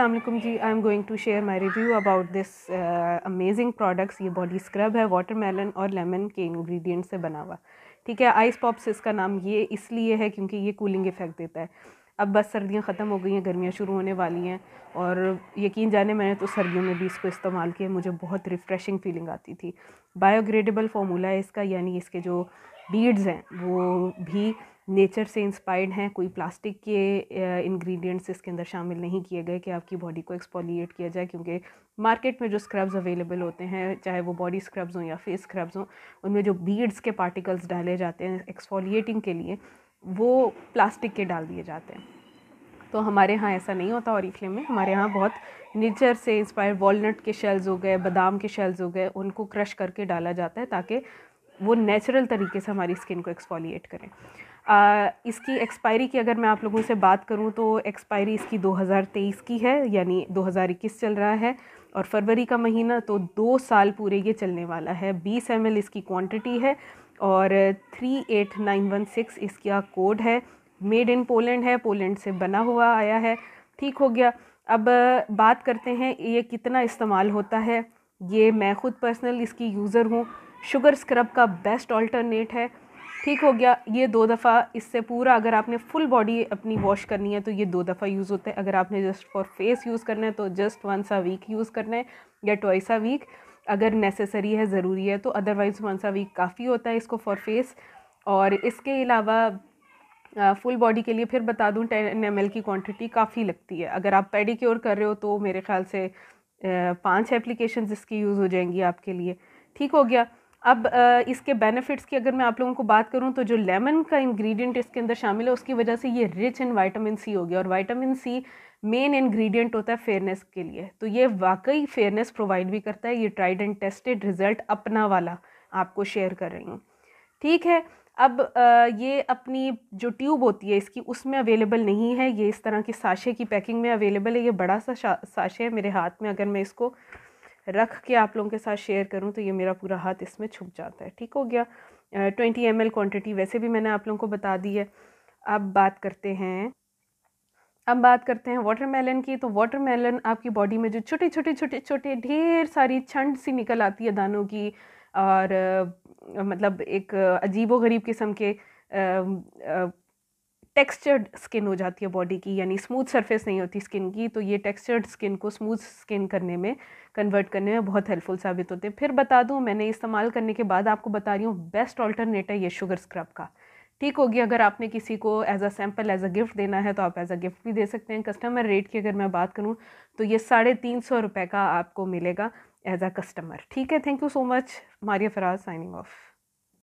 Aslam ji I am going to share my review about this amazing products ये body scrub है watermelon और lemon के ingredient से बना हुआ ठीक है आइस पॉप्स इसका नाम ये इसलिए है क्योंकि ये कूलिंग इफ़ेक्ट देता है अब बस सर्दियाँ ख़त्म हो गई हैं गर्मियाँ शुरू होने वाली हैं और यकीन जाने मैंने तो सर्दियों में भी इसको इस्तेमाल किया मुझे बहुत रिफ़्रेशिंग फीलिंग आती थी बायोग्रेडेबल फार्मूला है इसका यानी इसके जो बीड्स हैं वो भी नेचर से इंस्पायर्ड हैं कोई प्लास्टिक के इंग्रेडिएंट्स इसके अंदर शामिल नहीं किए गए कि आपकी बॉडी को एक्सपोलिएट किया जाए क्योंकि मार्केट में जो स्क्रब्स अवेलेबल होते हैं चाहे वो बॉडी स्क्रब्स हों या फेस स्क्रब्स हों उनमें जो बीड्स के पार्टिकल्स डाले जाते हैं एक्सफोलिएटिंग के लिए वो प्लास्टिक के डाल दिए जाते हैं तो हमारे यहाँ ऐसा नहीं होता और इखले में हमारे यहाँ बहुत नेचर से इंस्पायर वॉलनट के शेल्स हो गए बादाम के शेल्स हो गए उनको क्रश करके डाला जाता है ताकि वो नेचुरल तरीके से हमारी स्किन को एक्सफोलिएट करें आ, इसकी एक्सपायरी की अगर मैं आप लोगों से बात करूं तो एक्सपायरी इसकी 2023 की है यानी 2021 चल रहा है और फरवरी का महीना तो दो साल पूरे ये चलने वाला है 20 एम इसकी क्वांटिटी है और 38916 इसका कोड है मेड इन पोलैंड है पोलैंड से बना हुआ आया है ठीक हो गया अब बात करते हैं ये कितना इस्तेमाल होता है ये मैं ख़ुद पर्सनल इसकी यूज़र हूँ शुगर स्क्रब का बेस्ट ऑल्टरनेट है ठीक हो गया ये दो दफ़ा इससे पूरा अगर आपने फुल बॉडी अपनी वॉश करनी है तो ये दो दफ़ा यूज़ होता है अगर आपने जस्ट फॉर फेस यूज़ करना है तो just once a week use करना है या ट्वाइस अ वीक अगर नेसेसरी है ज़रूरी है तो अदरवाइज़ वंस अ वीक काफ़ी होता है इसको फॉर फेस और इसके अलावा फुल बॉडी के लिए फिर बता दूँ टेन एम की क्वान्टिटी काफ़ी लगती है अगर आप क्योर कर रहे हो तो मेरे ख्याल से पाँच एप्लीकेशन इसकी यूज़ हो जाएंगी आपके लिए ठीक हो गया अब इसके बेनिफिट्स की अगर मैं आप लोगों को बात करूं तो जो लेमन का इंग्रेडिएंट इसके अंदर शामिल है उसकी वजह से ये रिच इन वाइटामिन सी हो गया और वाइटामिन सी मेन इंग्रेडिएंट होता है फेयरनेस के लिए तो ये वाकई फेयरनेस प्रोवाइड भी करता है ये ट्राइड एंड टेस्टेड रिजल्ट अपना वाला आपको शेयर कर रही हूँ ठीक है अब ये अपनी जो ट्यूब होती है इसकी उसमें अवेलेबल नहीं है ये इस तरह की साशे की पैकिंग में अवेलेबल है ये बड़ा सा साशे है मेरे हाथ में अगर मैं इसको रख के आप लोगों के साथ शेयर करूँ तो ये मेरा पूरा हाथ इसमें छुप जाता है ठीक हो गया ट्वेंटी एम एल क्वान्टिटी वैसे भी मैंने आप लोगों को बता दी है अब बात करते हैं अब बात करते हैं वाटरमेलन की तो वाटरमेलन आपकी बॉडी में जो छोटे छोटे छोटे छोटे ढेर सारी छंड सी निकल आती है दानों की और मतलब एक अजीबो गरीब किस्म के आ, आ, टेक्सचर्ड स्किन हो जाती है बॉडी की यानी स्मूथ सरफेस नहीं होती स्किन की तो ये टेक्सचर्ड स्किन को स्मूथ स्किन करने में कन्वर्ट करने में बहुत हेल्पफुल साबित होते हैं फिर बता दूँ मैंने इस्तेमाल करने के बाद आपको बता रही हूँ बेस्ट ऑल्टरनेट है ये शुगर स्क्रब का ठीक होगी अगर आपने किसी को as a sample as a gift देना है तो आप एज अ गिफ्ट भी दे सकते हैं कस्टमर रेट की अगर मैं बात करूँ तो ये साढ़े तीन सौ रुपये का आपको मिलेगा एज अ कस्टमर ठीक है thank you so much Maria Faraz signing of